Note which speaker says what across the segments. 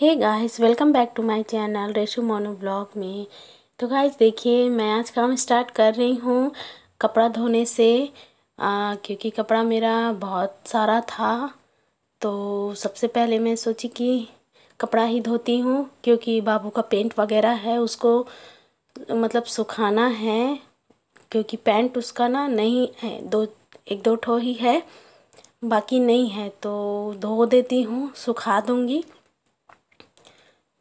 Speaker 1: hey guys welcome back to my channel Reshu Monu blog में तो guys देखिए मैं आज काम स्टार्ट कर रही हूँ कपड़ा धोने से आ, क्योंकि कपड़ा मेरा बहुत सारा था तो सबसे पहले मैं सोची कि कपड़ा ही धोती हूँ क्योंकि बाबू का पेंट वगैरह है उसको मतलब सुखाना है क्योंकि पैंट उसका ना नहीं है दो एक दो ठो ही है बाकी नहीं है तो धो देती हूँ सुखा दूँगी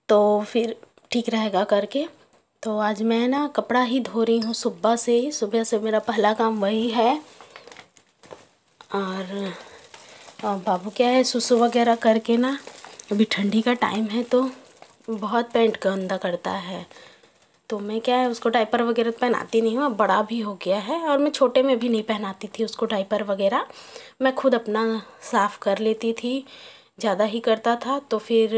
Speaker 1: तो फिर ठीक रहेगा करके तो आज मैं ना कपड़ा ही धो रही हूँ सुबह से ही सुबह से मेरा पहला काम वही है और बाबू क्या है सुसु वगैरह करके ना अभी ठंडी का टाइम है तो बहुत पेंट गंदा करता है तो मैं क्या है उसको डाइपर वगैरह तो पहनाती नहीं हूँ अब बड़ा भी हो गया है और मैं छोटे में भी नहीं पहनाती थी उसको डाइपर वगैरह मैं खुद अपना साफ़ कर लेती थी ज़्यादा ही करता था तो फिर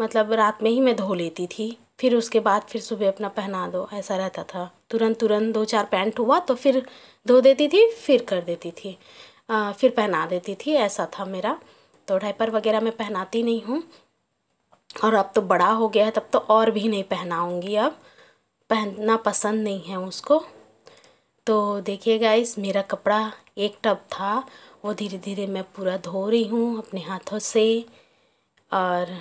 Speaker 1: मतलब रात में ही मैं धो लेती थी फिर उसके बाद फिर सुबह अपना पहना दो ऐसा रहता था तुरंत तुरंत दो चार पैंट हुआ तो फिर धो देती थी फिर कर देती थी आ, फिर पहना देती थी ऐसा था मेरा तो डाइपर वगैरह मैं पहनाती नहीं हूँ और अब तो बड़ा हो गया है तब तो और भी नहीं पहनाऊँगी अब पहनना पसंद नहीं है उसको तो देखिए गाइस मेरा कपड़ा एक टब था वो धीरे धीरे मैं पूरा धो रही हूँ अपने हाथों से और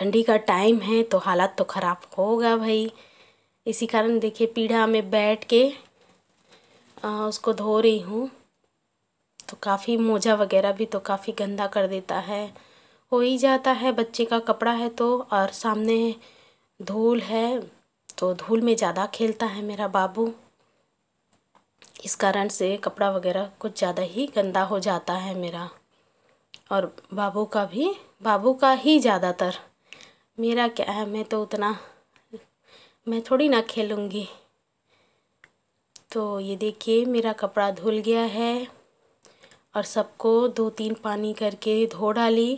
Speaker 1: ठंडी का टाइम है तो हालात तो ख़राब होगा भाई इसी कारण देखिए पीढ़ा में बैठ के आ, उसको धो रही हूँ तो काफ़ी मोजा वगैरह भी तो काफ़ी गंदा कर देता है हो ही जाता है बच्चे का कपड़ा है तो और सामने धूल है तो धूल में ज़्यादा खेलता है मेरा बाबू इस कारण से कपड़ा वगैरह कुछ ज़्यादा ही गंदा हो जाता है मेरा और बाबू का भी बाबू का ही ज़्यादातर मेरा क्या है मैं तो उतना मैं थोड़ी ना खेलूँगी तो ये देखिए मेरा कपड़ा धुल गया है और सबको दो तीन पानी करके धो डाली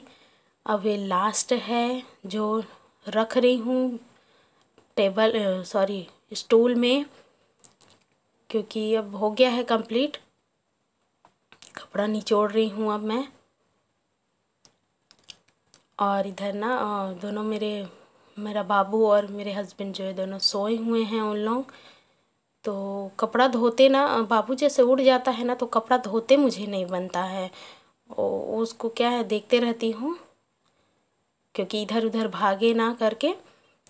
Speaker 1: अब ये लास्ट है जो रख रही हूँ टेबल सॉरी स्टूल में क्योंकि अब हो गया है कंप्लीट कपड़ा निचोड़ रही हूँ अब मैं और इधर ना दोनों मेरे मेरा बाबू और मेरे हस्बैंड जो है दोनों सोए हुए हैं उन लोग तो कपड़ा धोते ना बाबू जैसे उड़ जाता है ना तो कपड़ा धोते मुझे नहीं बनता है उसको क्या है देखते रहती हूँ क्योंकि इधर उधर भागे ना करके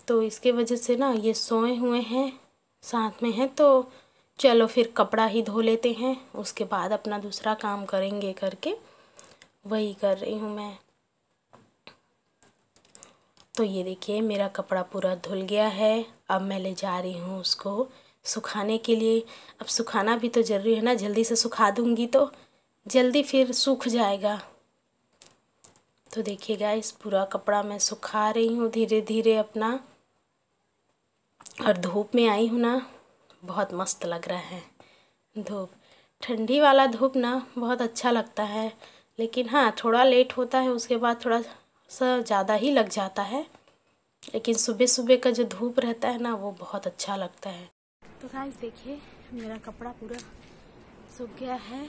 Speaker 1: तो इसके वजह से ना ये सोए हुए हैं साथ में हैं तो चलो फिर कपड़ा ही धो लेते हैं उसके बाद अपना दूसरा काम करेंगे करके वही कर रही हूँ मैं तो ये देखिए मेरा कपड़ा पूरा धुल गया है अब मैं ले जा रही हूँ उसको सुखाने के लिए अब सुखाना भी तो ज़रूरी है ना जल्दी से सुखा दूँगी तो जल्दी फिर सूख जाएगा तो देखिए इस पूरा कपड़ा मैं सुखा रही हूँ धीरे धीरे अपना और धूप में आई हूँ ना बहुत मस्त लग रहा है धूप ठंडी वाला धूप ना बहुत अच्छा लगता है लेकिन हाँ थोड़ा लेट होता है उसके बाद थोड़ा सा ज़्यादा ही लग जाता है लेकिन सुबह सुबह का जो धूप रहता है ना वो बहुत अच्छा लगता है तो गाइस देखिए मेरा कपड़ा पूरा सूख गया है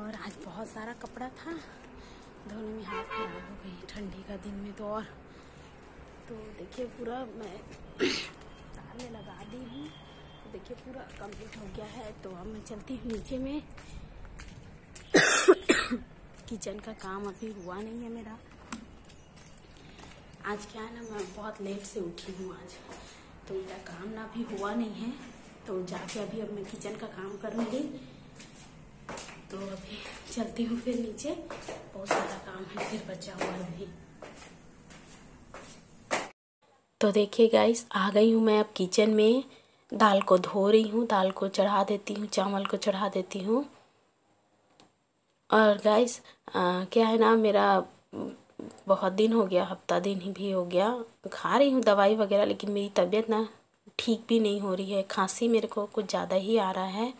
Speaker 1: और आज बहुत सारा कपड़ा था धोने में हाथ खराब हो गई ठंडी का दिन में तो और तो देखिए पूरा मैं ताले लगा दी हूँ तो देखिए पूरा कंप्लीट हो गया है तो अब मैं चलती हूँ नीचे में किचन का काम अभी हुआ नहीं है मेरा आज क्या है ना मैं बहुत लेट से उठी हूँ आज तो मेरा काम ना भी हुआ नहीं है तो जाके अभी अब मैं किचन का काम करूंगी तो अभी चलती हूँ फिर नीचे बहुत सारा काम है फिर बचा हुआ अभी तो देखिए गाइस आ गई हूँ मैं अब किचन में दाल को धो रही हूँ दाल को चढ़ा देती हूँ चावल को चढ़ा देती हूँ और गाइस क्या है ना मेरा बहुत दिन हो गया हफ्ता दिन ही भी हो गया खा रही हूँ दवाई वगैरह लेकिन मेरी तबीयत ना ठीक भी नहीं हो रही है खांसी मेरे को कुछ ज़्यादा ही आ रहा है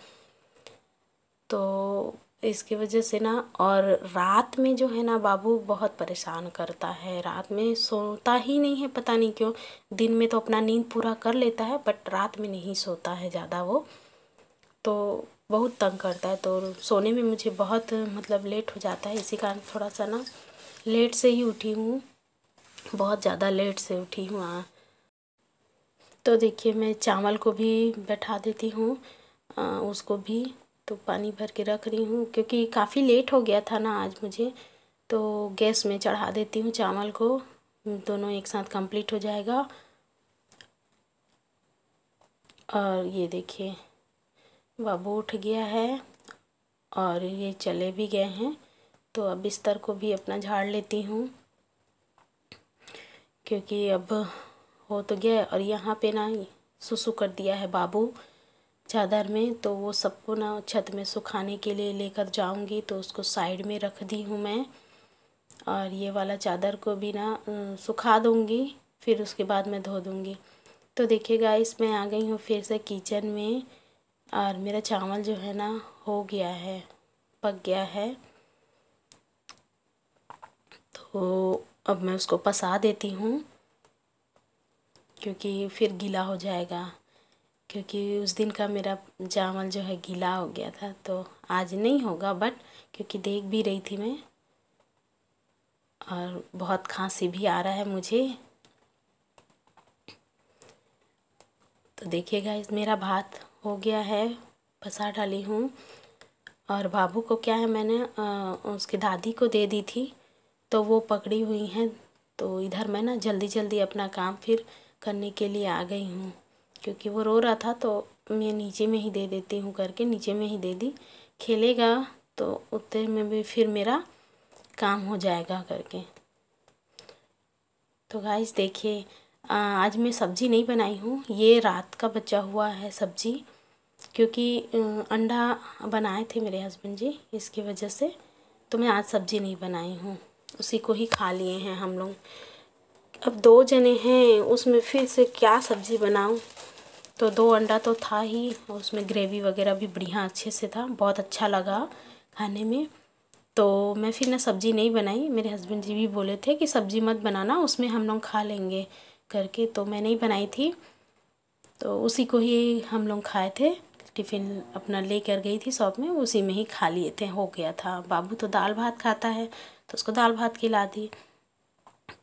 Speaker 1: तो इसकी वजह से ना और रात में जो है ना बाबू बहुत परेशान करता है रात में सोता ही नहीं है पता नहीं क्यों दिन में तो अपना नींद पूरा कर लेता है बट रात में नहीं सोता है ज़्यादा वो तो बहुत तंग करता है तो सोने में मुझे बहुत मतलब लेट हो जाता है इसी कारण थोड़ा सा ना लेट से ही उठी हूँ बहुत ज़्यादा लेट से उठी हूँ हाँ तो देखिए मैं चावल को भी बैठा देती हूँ उसको भी तो पानी भर के रख रही हूँ क्योंकि काफ़ी लेट हो गया था ना आज मुझे तो गैस में चढ़ा देती हूँ चावल को दोनों एक साथ कंप्लीट हो जाएगा और ये देखिए बाबू उठ गया है और ये चले भी गए हैं तो अब बिस्तर को भी अपना झाड़ लेती हूँ क्योंकि अब हो तो गया और यहाँ पे ना सुसु कर दिया है बाबू चादर में तो वो सबको ना छत में सुखाने के लिए लेकर जाऊँगी तो उसको साइड में रख दी हूँ मैं और ये वाला चादर को भी ना सुखा दूँगी फिर उसके बाद मैं धो दूँगी तो देखिए गाइस मैं आ गई हूँ फिर से किचन में और मेरा चावल जो है ना हो गया है पक गया है तो अब मैं उसको पसा देती हूँ क्योंकि फिर गीला हो जाएगा क्योंकि उस दिन का मेरा चावल जो है गीला हो गया था तो आज नहीं होगा बट क्योंकि देख भी रही थी मैं और बहुत खांसी भी आ रहा है मुझे तो देखिएगा इस मेरा भात हो गया है पसा डाली हूँ और बाबू को क्या है मैंने आ, उसकी दादी को दे दी थी तो वो पकड़ी हुई हैं तो इधर मैं ना जल्दी जल्दी अपना काम फिर करने के लिए आ गई हूँ क्योंकि वो रो रहा था तो मैं नीचे में ही दे देती हूँ करके नीचे में ही दे दी खेलेगा तो उतने में भी फिर मेरा काम हो जाएगा करके तो गाइस देखिए आज मैं सब्ज़ी नहीं बनाई हूँ ये रात का बचा हुआ है सब्ज़ी क्योंकि अंडा बनाए थे मेरे हस्बैंड जी इसकी वजह से तो मैं आज सब्ज़ी नहीं बनाई हूँ उसी को ही खा लिए हैं हम लोग अब दो जने हैं उसमें फिर से क्या सब्ज़ी बनाऊं तो दो अंडा तो था ही उसमें ग्रेवी वगैरह भी बढ़िया अच्छे से था बहुत अच्छा लगा खाने में तो मैं फिर ना सब्ज़ी नहीं बनाई मेरे हस्बैंड जी भी बोले थे कि सब्ज़ी मत बनाना उसमें हम लोग खा लेंगे करके तो मैं नहीं बनाई थी तो उसी को ही हम लोग खाए थे टिफ़िन अपना लेकर गई थी शॉप में उसी में ही खा लिए थे हो गया था बाबू तो दाल भात खाता है तो उसको दाल भात खिला दी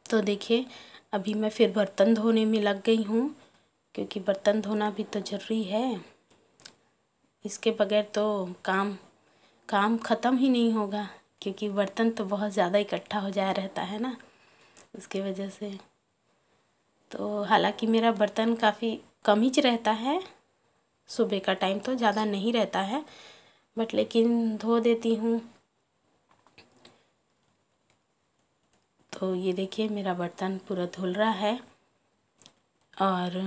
Speaker 1: तो देखिए अभी मैं फिर बर्तन धोने में लग गई हूँ क्योंकि बर्तन धोना भी तो ज़रूरी है इसके बगैर तो काम काम ख़त्म ही नहीं होगा क्योंकि बर्तन तो बहुत ज़्यादा इकट्ठा हो जाया रहता है ना उसकी वजह से तो हालांकि मेरा बर्तन काफ़ी कम ही रहता है सुबह का टाइम तो ज़्यादा नहीं रहता है बट लेकिन धो देती हूँ तो ये देखिए मेरा बर्तन पूरा धुल रहा है और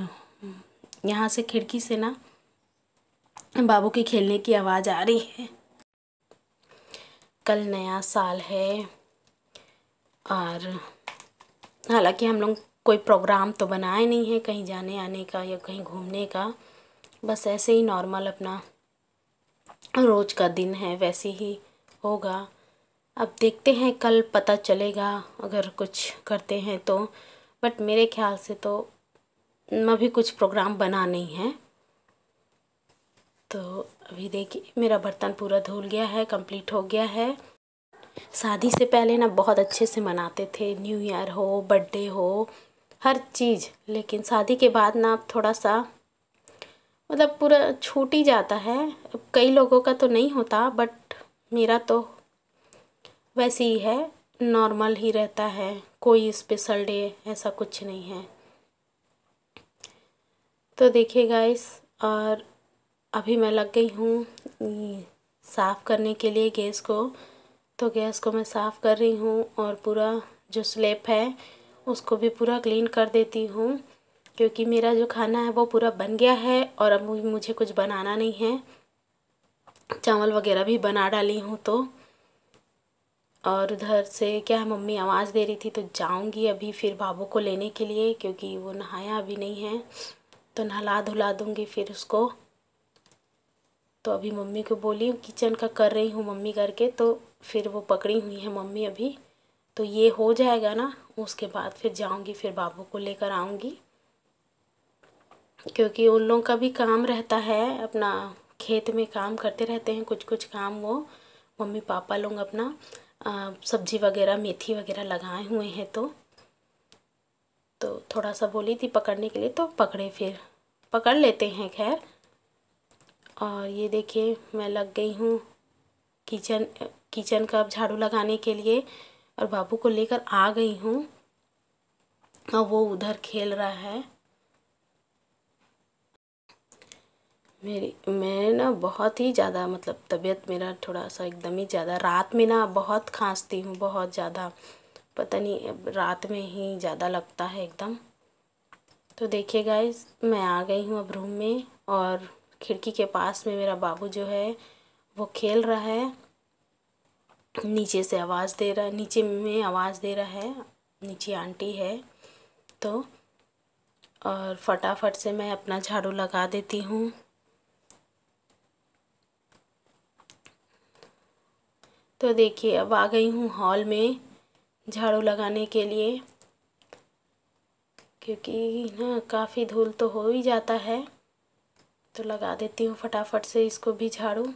Speaker 1: यहाँ से खिड़की से ना बाबू के खेलने की आवाज़ आ रही है कल नया साल है और हालांकि हम लोग कोई प्रोग्राम तो बनाए नहीं है कहीं जाने आने का या कहीं घूमने का बस ऐसे ही नॉर्मल अपना रोज का दिन है वैसे ही होगा अब देखते हैं कल पता चलेगा अगर कुछ करते हैं तो बट मेरे ख्याल से तो अभी कुछ प्रोग्राम बना नहीं है तो अभी देखिए मेरा बर्तन पूरा धुल गया है कंप्लीट हो गया है शादी से पहले ना बहुत अच्छे से मनाते थे न्यू ईयर हो बर्थडे हो हर चीज़ लेकिन शादी के बाद ना थोड़ा सा मतलब पूरा छूट ही जाता है कई लोगों का तो नहीं होता बट मेरा तो वैसे ही है नॉर्मल ही रहता है कोई स्पेशल डे ऐसा कुछ नहीं है तो देखिए गाइस और अभी मैं लग गई हूँ साफ़ करने के लिए गैस को तो गैस को मैं साफ़ कर रही हूँ और पूरा जो स्लेप है उसको भी पूरा क्लीन कर देती हूँ क्योंकि मेरा जो खाना है वो पूरा बन गया है और अब मुझे कुछ बनाना नहीं है चावल वगैरह भी बना डाली हूँ तो और उधर से क्या है मम्मी आवाज़ दे रही थी तो जाऊंगी अभी फिर बाबू को लेने के लिए क्योंकि वो नहाया अभी नहीं है तो नहला धुला दूँगी फिर उसको तो अभी मम्मी को बोली हूँ किचन का कर रही हूँ मम्मी करके तो फिर वो पकड़ी हुई है मम्मी अभी तो ये हो जाएगा ना उसके बाद फिर जाऊँगी फिर बाबू को लेकर आऊँगी क्योंकि उन लोगों का भी काम रहता है अपना खेत में काम करते रहते हैं कुछ कुछ काम वो मम्मी पापा लोग अपना सब्जी वगैरह मेथी वगैरह लगाए हुए हैं तो तो थोड़ा सा बोली थी पकड़ने के लिए तो पकड़े फिर पकड़ लेते हैं खैर और ये देखिए मैं लग गई हूँ किचन किचन का झाड़ू लगाने के लिए और बाबू को लेकर आ गई हूँ और वो उधर खेल रहा है मेरी मैं ना बहुत ही ज़्यादा मतलब तबीयत मेरा थोड़ा सा एकदम ही ज़्यादा रात में ना बहुत खाँसती हूँ बहुत ज़्यादा पता नहीं अब रात में ही ज़्यादा लगता है एकदम तो देखिए गाइस मैं आ गई हूँ अब रूम में और खिड़की के पास में मेरा बाबू जो है वो खेल रहा है नीचे से आवाज़ दे रहा नीचे में आवाज़ दे रहा है नीचे आंटी है तो और फटाफट से मैं अपना झाड़ू लगा देती हूँ तो देखिए अब आ गई हूँ हॉल में झाड़ू लगाने के लिए क्योंकि ना काफ़ी धूल तो हो ही जाता है तो लगा देती हूँ फटाफट से इसको भी झाड़ू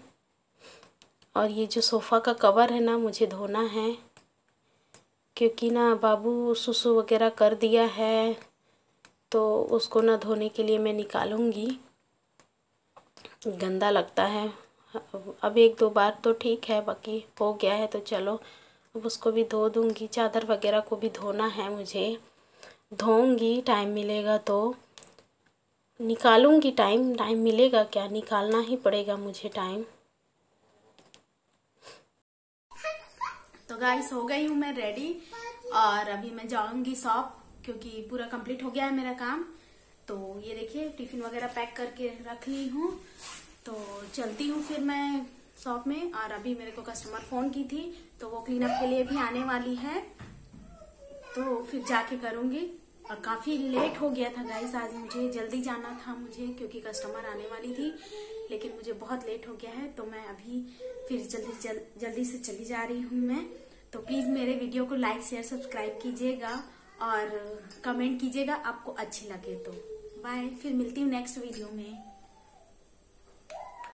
Speaker 1: और ये जो सोफ़ा का कवर है ना मुझे धोना है क्योंकि ना बाबू सुसु वगैरह कर दिया है तो उसको ना धोने के लिए मैं निकालूँगी गंदा लगता है अब एक दो बार तो ठीक है बाकी हो गया है तो चलो अब उसको भी धो दूँगी चादर वगैरह को भी धोना है मुझे धोऊँगी टाइम मिलेगा तो निकालूँगी टाइम टाइम मिलेगा क्या निकालना ही पड़ेगा मुझे टाइम तो गाइस हो गई हूँ मैं रेडी और अभी मैं जाऊंगी शॉप क्योंकि पूरा कंप्लीट हो गया है मेरा काम तो ये देखिए टिफिन वगैरह पैक करके रख ली हूँ तो चलती हूँ फिर मैं शॉप में और अभी मेरे को कस्टमर फोन की थी तो वो क्लीनअप के लिए भी आने वाली है तो फिर जाके करूंगी और काफी लेट हो गया था गाइस आज मुझे जल्दी जाना था मुझे क्योंकि कस्टमर आने वाली थी लेकिन मुझे बहुत लेट हो गया है तो मैं अभी फिर जल्दी जल, जल्दी से चली जा रही हूँ मैं तो प्लीज मेरे वीडियो को लाइक शेयर सब्सक्राइब कीजिएगा और कमेंट कीजिएगा आपको अच्छी लगे तो बाय फिर मिलती हूँ नेक्स्ट वीडियो में